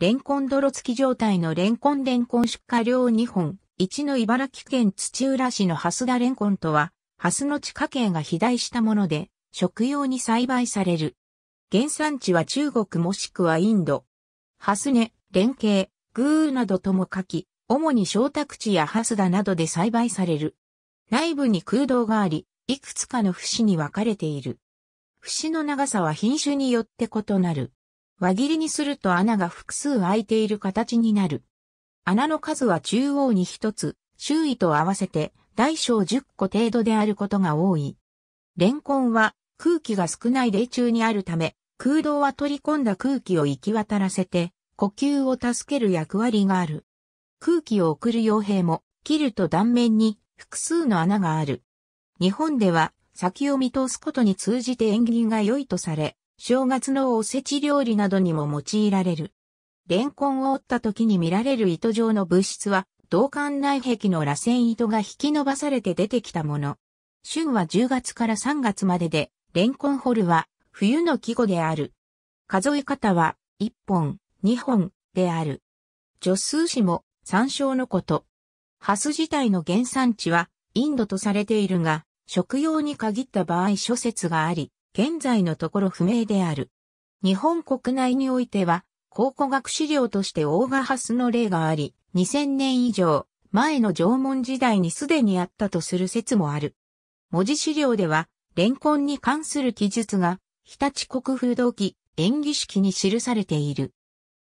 レンコン泥付き状態のレンコンレンコン出荷量2本、1の茨城県土浦市のハスダレンコンとは、ハスの地下茎が肥大したもので、食用に栽培される。原産地は中国もしくはインド。ハスネ、レンケイ、グーなどとも書き、主に小宅地やハスダなどで栽培される。内部に空洞があり、いくつかの節に分かれている。節の長さは品種によって異なる。輪切りにすると穴が複数開いている形になる。穴の数は中央に1つ、周囲と合わせて大小10個程度であることが多い。レンコンは空気が少ない霊中にあるため、空洞は取り込んだ空気を行き渡らせて、呼吸を助ける役割がある。空気を送る傭兵も、切ると断面に複数の穴がある。日本では先を見通すことに通じて縁起が良いとされ、正月のおせち料理などにも用いられる。レンコンを折った時に見られる糸状の物質は、銅管内壁の螺旋糸が引き伸ばされて出てきたもの。旬は10月から3月までで、レンコンホルは冬の季語である。数え方は1本、2本である。助数詞も参照のこと。ハス自体の原産地はインドとされているが、食用に限った場合諸説があり、現在のところ不明である。日本国内においては、考古学資料として大賀ハスの例があり、2000年以上前の縄文時代にすでにあったとする説もある。文字資料では、レンコンに関する記述が、日立国風土記、演技式に記されている。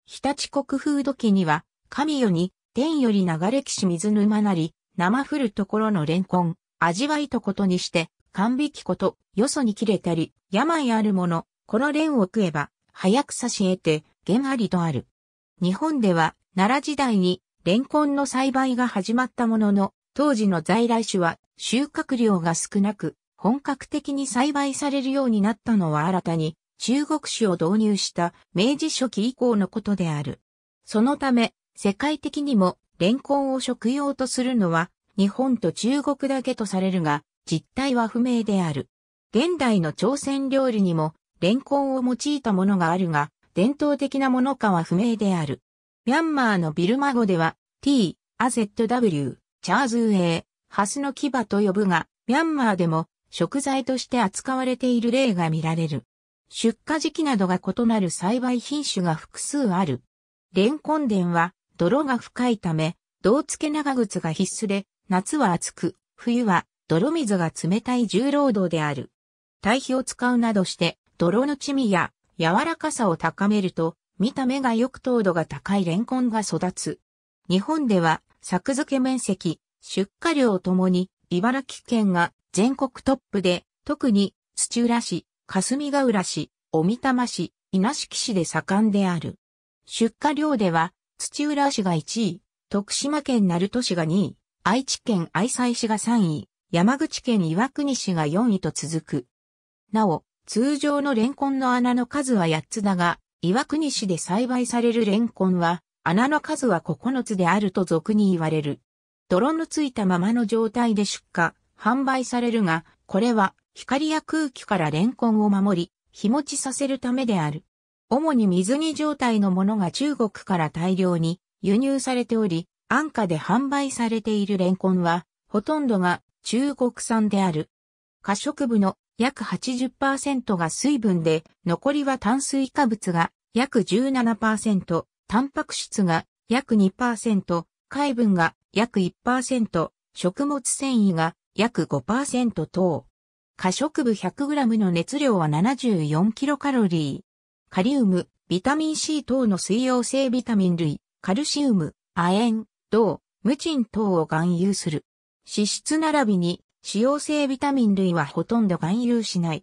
日立国風土記には、神よに、天より流れ岸水沼なり、生降るところのレンコン、味わいとことにして、完璧こと、よそに切れたり、病あるもの、この蓮を食えば、早く差し得て、原ありとある。日本では、奈良時代に、レンコンの栽培が始まったものの、当時の在来種は収穫量が少なく、本格的に栽培されるようになったのは新たに中国種を導入した明治初期以降のことである。そのため、世界的にもレンコンを食用とするのは日本と中国だけとされるが、実態は不明である。現代の朝鮮料理にも、レンコンを用いたものがあるが、伝統的なものかは不明である。ミャンマーのビルマ語では、t, azw, チャーズーエハスの牙と呼ぶが、ミャンマーでも食材として扱われている例が見られる。出荷時期などが異なる栽培品種が複数ある。レンコンデンは泥が深いため、胴付け長靴が必須で、夏は暑く、冬は泥水が冷たい重労働である。堆肥を使うなどして、泥の地味や柔らかさを高めると、見た目がよく糖度が高いレンコンが育つ。日本では、作付け面積、出荷量ともに、茨城県が全国トップで、特に土浦市、霞ヶ浦市、小美玉市、稲敷市で盛んである。出荷量では、土浦市が1位、徳島県鳴門市が2位、愛知県愛西市が3位、山口県岩国市が4位と続く。なお、通常のレンコンの穴の数は8つだが、岩国市で栽培されるレンコンは、穴の数は9つであると俗に言われる。泥のついたままの状態で出荷、販売されるが、これは光や空気からレンコンを守り、日持ちさせるためである。主に水煮状態のものが中国から大量に輸入されており、安価で販売されているレンコンは、ほとんどが中国産である。可食部の約80%が水分で、残りは炭水化物が約17%、タンパク質が約2%、海分が約1%、食物繊維が約5%等。可食部 100g の熱量は 74kcal。カリウム、ビタミン C 等の水溶性ビタミン類、カルシウム、亜鉛、銅、無チン等を含有する。脂質並びに使用性ビタミン類はほとんど含有しない。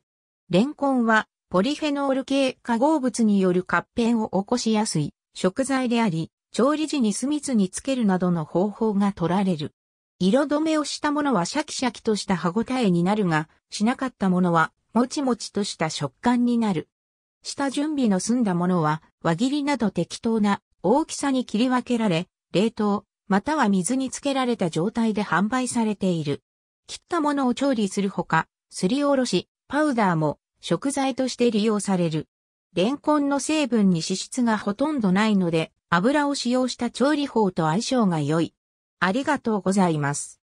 レンコンはポリフェノール系化合物による合併を起こしやすい食材であり、調理時に酢蜜につけるなどの方法が取られる。色止めをしたものはシャキシャキとした歯ごたえになるが、しなかったものはもちもちとした食感になる。下準備の済んだものは輪切りなど適当な大きさに切り分けられ、冷凍、または水につけられた状態で販売されている。切ったものを調理するほか、すりおろし、パウダーも食材として利用される。レンコンの成分に脂質がほとんどないので、油を使用した調理法と相性が良い。ありがとうございます。